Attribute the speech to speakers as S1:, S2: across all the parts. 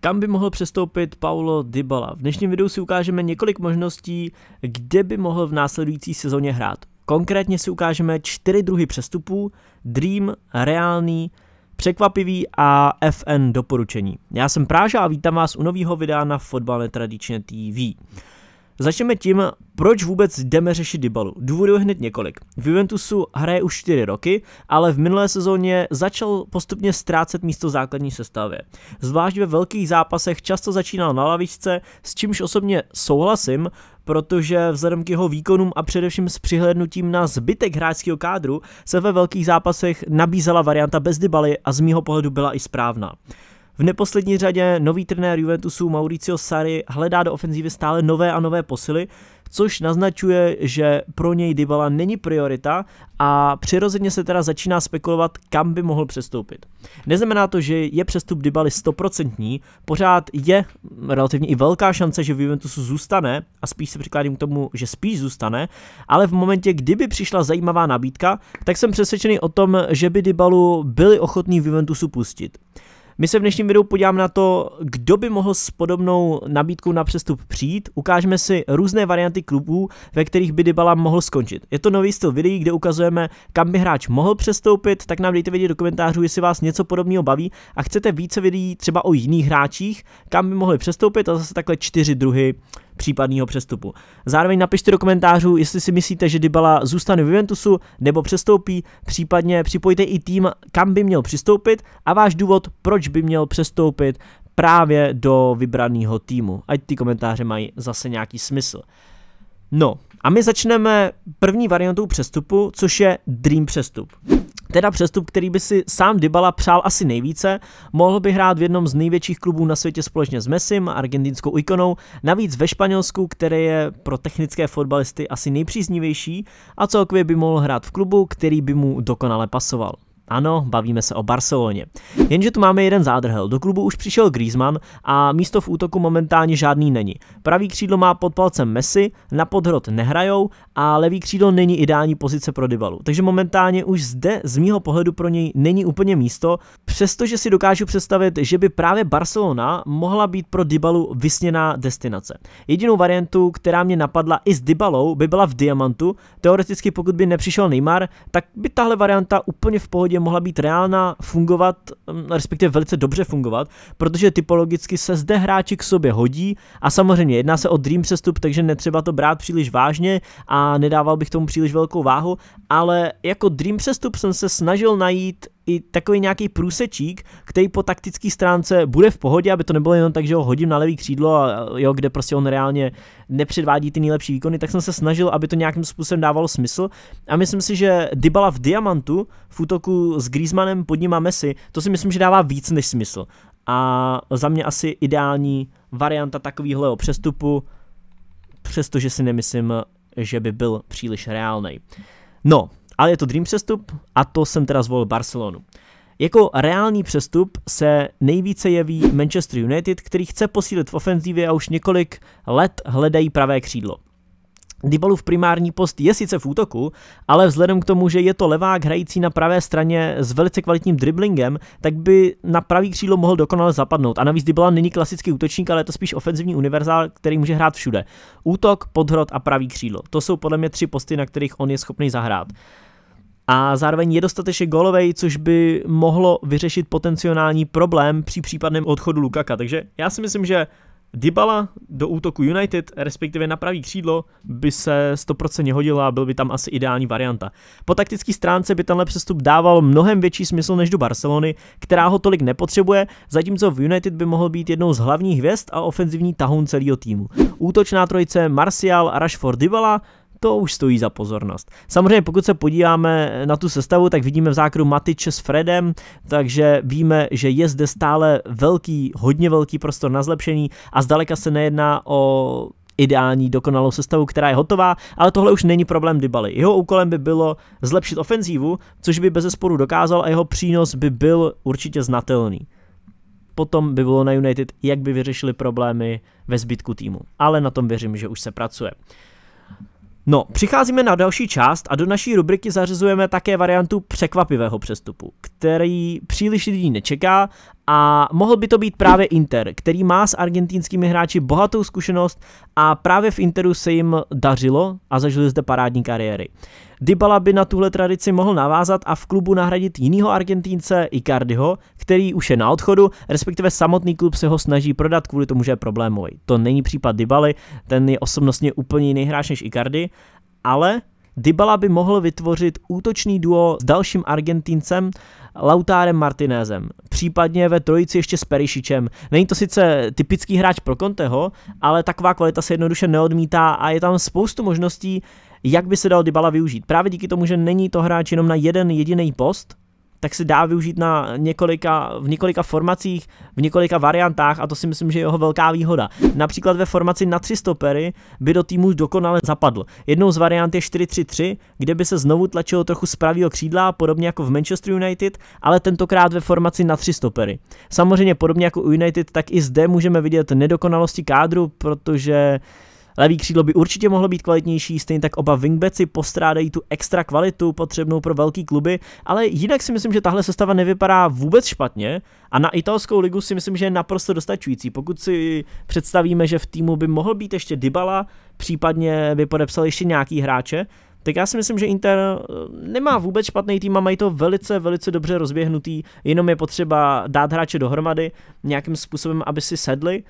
S1: Kam by mohl přestoupit Paulo Dybala? V dnešním videu si ukážeme několik možností, kde by mohl v následující sezóně hrát. Konkrétně si ukážeme čtyři druhy přestupů, Dream, Reálný, Překvapivý a FN doporučení. Já jsem Práža a vítám vás u nového videa na Fotbal netradičně TV. Začneme tím, proč vůbec jdeme řešit Dybalu. Důvodů je hned několik. V Juventusu hraje už 4 roky, ale v minulé sezóně začal postupně ztrácet místo v základní sestavě. Zvlášť ve velkých zápasech často začínal na lavičce, s čímž osobně souhlasím, protože vzhledem k jeho výkonům a především s přihlednutím na zbytek hráčského kádru se ve velkých zápasech nabízela varianta bez Dybaly a z mýho pohledu byla i správná. V neposlední řadě nový trenér Juventusu Mauricio Sarri hledá do ofenzívy stále nové a nové posily, což naznačuje, že pro něj Dybala není priorita a přirozeně se teda začíná spekulovat, kam by mohl přestoupit. Neznamená to, že je přestup Dybaly stoprocentní, pořád je relativně i velká šance, že v Juventusu zůstane a spíš se přikládím k tomu, že spíš zůstane, ale v momentě, kdyby přišla zajímavá nabídka, tak jsem přesvědčený o tom, že by Dybalu byli ochotní v Juventusu pustit. My se v dnešním videu podíváme na to, kdo by mohl s podobnou nabídkou na přestup přijít. Ukážeme si různé varianty klubů, ve kterých by Dybala mohl skončit. Je to nový styl videí, kde ukazujeme, kam by hráč mohl přestoupit, tak nám dejte vědět do komentářů, jestli vás něco podobného baví a chcete více videí třeba o jiných hráčích, kam by mohli přestoupit a zase takhle čtyři druhy případného přestupu. Zároveň napište do komentářů, jestli si myslíte, že Dybala zůstane v Juventusu nebo přestoupí, případně připojte i tým, kam by měl přistoupit a váš důvod, proč by měl přestoupit právě do vybraného týmu. Ať ty komentáře mají zase nějaký smysl. No, a my začneme první variantou přestupu, což je Dream přestup. Teda přestup, který by si sám Dybala přál asi nejvíce, mohl by hrát v jednom z největších klubů na světě společně s Messim, argentinskou ikonou, navíc ve Španělsku, které je pro technické fotbalisty asi nejpříznivější a celkově by mohl hrát v klubu, který by mu dokonale pasoval. Ano, bavíme se o Barceloně. Jenže tu máme jeden zádrhel. Do klubu už přišel Griezmann a místo v útoku momentálně žádný není. Pravý křídlo má pod palcem Messi, na podhrot nehrajou a levý křídlo není ideální pozice pro Dybalu. Takže momentálně už zde z mýho pohledu pro něj není úplně místo, přestože si dokážu představit, že by právě Barcelona mohla být pro Dybalu vysněná destinace. Jedinou variantu, která mě napadla i s Dybalou, by byla v Diamantu. Teoreticky pokud by nepřišel Neymar, tak by tahle varianta úplně v pohodě případě mohla být reálná, fungovat, mm, respektive velice dobře fungovat, protože typologicky se zde hráči k sobě hodí a samozřejmě jedná se o dream přestup, takže netřeba to brát příliš vážně a nedával bych tomu příliš velkou váhu, ale jako dream přestup jsem se snažil najít i takový nějaký průsečík, který po taktické stránce bude v pohodě, aby to nebylo jenom tak, že ho hodím na levý křídlo, a jo, kde prostě on reálně nepředvádí ty nejlepší výkony, tak jsem se snažil, aby to nějakým způsobem dávalo smysl. A myslím si, že Dybala v diamantu v útoku s Griezmannem pod ním a Messi, to si myslím, že dává víc než smysl. A za mě asi ideální varianta takového přestupu, přestože si nemyslím, že by byl příliš reálný. No, ale je to dream přestup a to jsem teda zvolil Barcelonu. Jako reálný přestup se nejvíce jeví Manchester United, který chce posílit v ofenzívě a už několik let hledají pravé křídlo. Dybalův primární post je sice v útoku, ale vzhledem k tomu, že je to levák hrající na pravé straně s velice kvalitním driblingem, tak by na pravý křídlo mohl dokonale zapadnout. A navíc Dybala není klasický útočník, ale je to spíš ofenzivní univerzál, který může hrát všude. Útok, podhrot a pravý křídlo. To jsou podle mě tři posty, na kterých on je schopný zahrát. Uh, a zároveň je dostatečně golovej, což by mohlo vyřešit potenciální problém při případném odchodu Lukaka. Takže já si myslím, že Dybala do útoku United, respektive na pravý křídlo, by se 100% hodila a byl by tam asi ideální varianta. Po taktické stránce by tenhle přestup dával mnohem větší smysl než do Barcelony, která ho tolik nepotřebuje, zatímco v United by mohl být jednou z hlavních hvězd a ofenzivní tahun celého týmu. Útočná trojice Martial, Rashford, Dybala to už stojí za pozornost. Samozřejmě pokud se podíváme na tu sestavu, tak vidíme v zákru Matiče s Fredem, takže víme, že je zde stále velký, hodně velký prostor na zlepšení a zdaleka se nejedná o ideální dokonalou sestavu, která je hotová, ale tohle už není problém Dybaly. Jeho úkolem by bylo zlepšit ofenzívu, což by bez sporu dokázal a jeho přínos by byl určitě znatelný. Potom by bylo na United, jak by vyřešili problémy ve zbytku týmu. Ale na tom věřím, že už se pracuje. No, přicházíme na další část a do naší rubriky zařizujeme také variantu překvapivého přestupu, který příliš lidí nečeká a mohl by to být právě Inter, který má s argentinskými hráči bohatou zkušenost a právě v Interu se jim dařilo a zažili zde parádní kariéry. Dybala by na tuhle tradici mohl navázat a v klubu nahradit jinýho argentince Icardiho, který už je na odchodu, respektive samotný klub se ho snaží prodat kvůli tomu, že je problémový. To není případ Dybaly, ten je osobnostně úplně jiný hráč než Icardi, ale Dybala by mohl vytvořit útočný duo s dalším Argentincem Lautárem Martinezem, případně ve trojici ještě s Perišičem. Není to sice typický hráč pro Conteho, ale taková kvalita se jednoduše neodmítá a je tam spoustu možností, jak by se dal Dybala využít. Právě díky tomu, že není to hráč jenom na jeden jediný post, tak se dá využít na několika, v několika formacích, v několika variantách a to si myslím, že je jeho velká výhoda. Například ve formaci na tři stopery by do týmu dokonale zapadl. Jednou z variant je 4-3-3, kde by se znovu tlačilo trochu z pravého křídla, podobně jako v Manchester United, ale tentokrát ve formaci na tři stopery. Samozřejmě podobně jako u United, tak i zde můžeme vidět nedokonalosti kádru, protože Levý křídlo by určitě mohlo být kvalitnější, stejně tak oba wingbacki postrádají tu extra kvalitu potřebnou pro velký kluby, ale jinak si myslím, že tahle sestava nevypadá vůbec špatně a na italskou ligu si myslím, že je naprosto dostačující. Pokud si představíme, že v týmu by mohl být ještě Dybala, případně by podepsal ještě nějaký hráče, tak já si myslím, že Inter eh, nemá vůbec špatný tým a mají to velice, velice dobře rozběhnutý, jenom je potřeba dát hráče dohromady nějakým způsobem, aby si sedli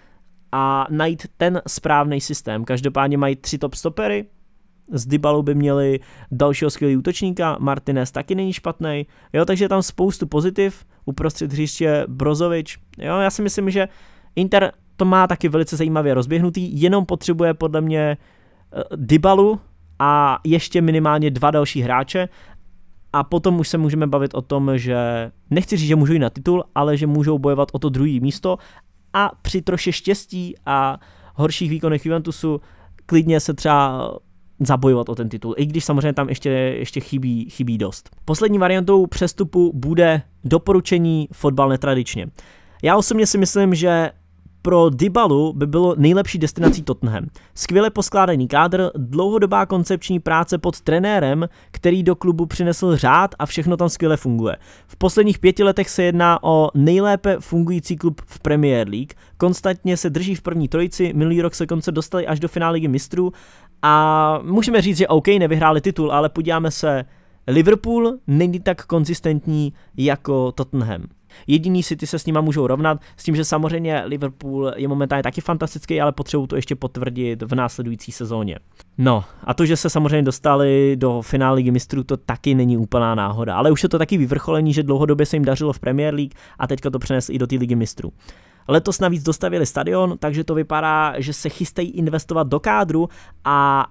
S1: a najít ten správný systém. Každopádně mají tři top stopery, z Dybalu by měli dalšího skvělého útočníka, Martinez taky není špatný, jo, takže je tam spoustu pozitiv, uprostřed hřiště Brozovič, jo, já si myslím, že Inter to má taky velice zajímavě rozběhnutý, jenom potřebuje podle mě eh, Dybalu a ještě minimálně dva další hráče a potom už se můžeme bavit o tom, že nechci říct, že můžou jít na titul, ale že můžou bojovat o to druhé místo a při troše štěstí a horších výkonech Juventusu klidně se třeba zabojovat o ten titul, i když samozřejmě tam ještě, ještě chybí, chybí dost. Poslední variantou přestupu bude doporučení fotbal netradičně. Já osobně si myslím, že pro Dybalu by bylo nejlepší destinací Tottenham. Skvěle poskládaný kádr, dlouhodobá koncepční práce pod trenérem, který do klubu přinesl řád a všechno tam skvěle funguje. V posledních pěti letech se jedná o nejlépe fungující klub v Premier League, konstantně se drží v první trojici, minulý rok se konce dostali až do finále ligy mistrů a můžeme říct, že OK, nevyhráli titul, ale podíváme se Liverpool není tak konzistentní jako Tottenham. Jediný City se s nima můžou rovnat, s tím, že samozřejmě Liverpool je momentálně taky fantastický, ale potřebují to ještě potvrdit v následující sezóně. No a to, že se samozřejmě dostali do finále Ligy mistrů, to taky není úplná náhoda, ale už je to taky vyvrcholení, že dlouhodobě se jim dařilo v Premier League a teďka to přenesli i do té Ligy mistrů. Letos navíc dostavili stadion, takže to vypadá, že se chystají investovat do kádru a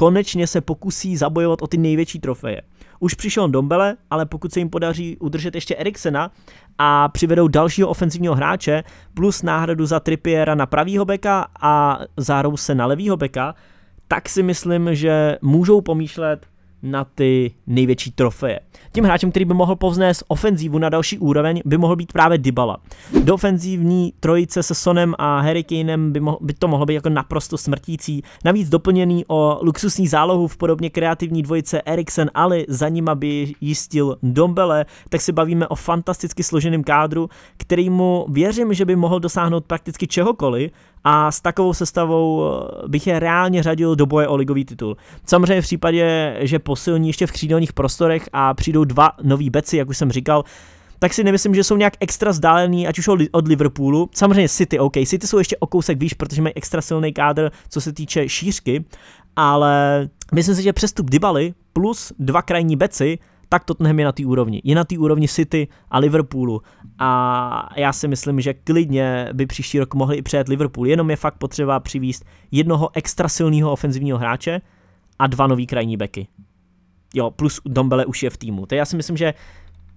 S1: konečně se pokusí zabojovat o ty největší trofeje. Už přišel Dombele, ale pokud se jim podaří udržet ještě Eriksena a přivedou dalšího ofenzivního hráče, plus náhradu za Trippiera na pravýho beka a zároveň se na levýho beka, tak si myslím, že můžou pomýšlet na ty největší trofeje. Tím hráčem, který by mohl povznést ofenzívu na další úroveň, by mohl být právě Dybala. Do ofenzívní trojice se Sonem a Harry by, mohl, by to mohlo být jako naprosto smrtící. Navíc doplněný o luxusní zálohu v podobně kreativní dvojice Eriksen Ali, za nima by jistil Dombele, tak si bavíme o fantasticky složeném kádru, kterýmu věřím, že by mohl dosáhnout prakticky čehokoliv, a s takovou sestavou eh, bych je reálně řadil do boje o ligový titul. Samozřejmě v případě, že posilní ještě v křídelních prostorech a přijdou dva noví beci, jak už jsem říkal, tak si nemyslím, že jsou nějak extra vzdálený, ať už od Liverpoolu. Samozřejmě City, OK, City jsou ještě o kousek výš, protože mají extra silný kádr, co se týče šířky, ale myslím si, že přestup Dybaly plus dva krajní beci tak Tottenham je na té úrovni. Je na té úrovni City a Liverpoolu a já si myslím, že klidně by příští rok mohli i přejet Liverpool, jenom je fakt potřeba přivíst jednoho extra silného ofenzivního hráče a dva nový krajní beky. Jo, plus Dombele už je v týmu. To já si myslím, že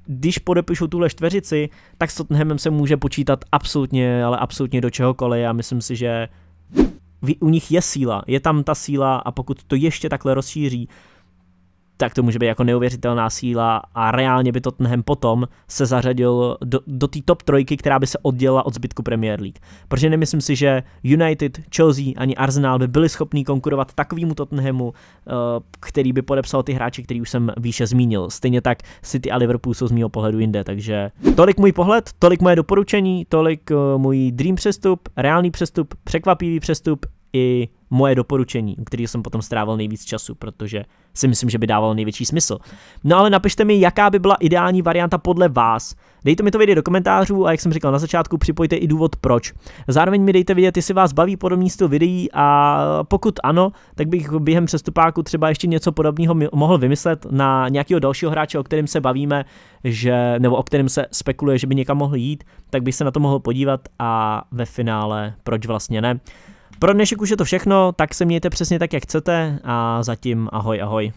S1: když podepíšu tuhle čtveřici, tak s Tottenhamem se může počítat absolutně, ale absolutně do čehokoliv a myslím si, že u nich je síla, je tam ta síla a pokud to ještě takhle rozšíří, tak to může být jako neuvěřitelná síla a reálně by Tottenham potom se zařadil do, do té top trojky, která by se oddělila od zbytku Premier League. Protože nemyslím si, že United, Chelsea ani Arsenal by byli schopní konkurovat takovému Tottenhamu, eh, který by podepsal ty hráče, který už jsem výše zmínil. Stejně tak City a Liverpool jsou z mého pohledu jinde, takže tolik můj pohled, tolik moje doporučení, tolik eh, můj dream přestup, reálný přestup, překvapivý přestup i moje doporučení, u jsem potom strávil nejvíc času, protože si myslím, že by dávalo největší smysl. No ale napište mi, jaká by byla ideální varianta podle vás. Dejte mi to vědět do komentářů a jak jsem říkal na začátku, připojte i důvod proč. Zároveň mi dejte vědět, jestli vás baví podobný styl videí a pokud ano, tak bych během přestupáku třeba ještě něco podobného mohl vymyslet na nějakého dalšího hráče, o kterém se bavíme, že, nebo o kterém se spekuluje, že by někam mohl jít, tak bych se na to mohl podívat a ve finále proč vlastně ne. Pro dnešek už je to všechno, tak se mějte přesně tak, jak chcete a zatím ahoj ahoj.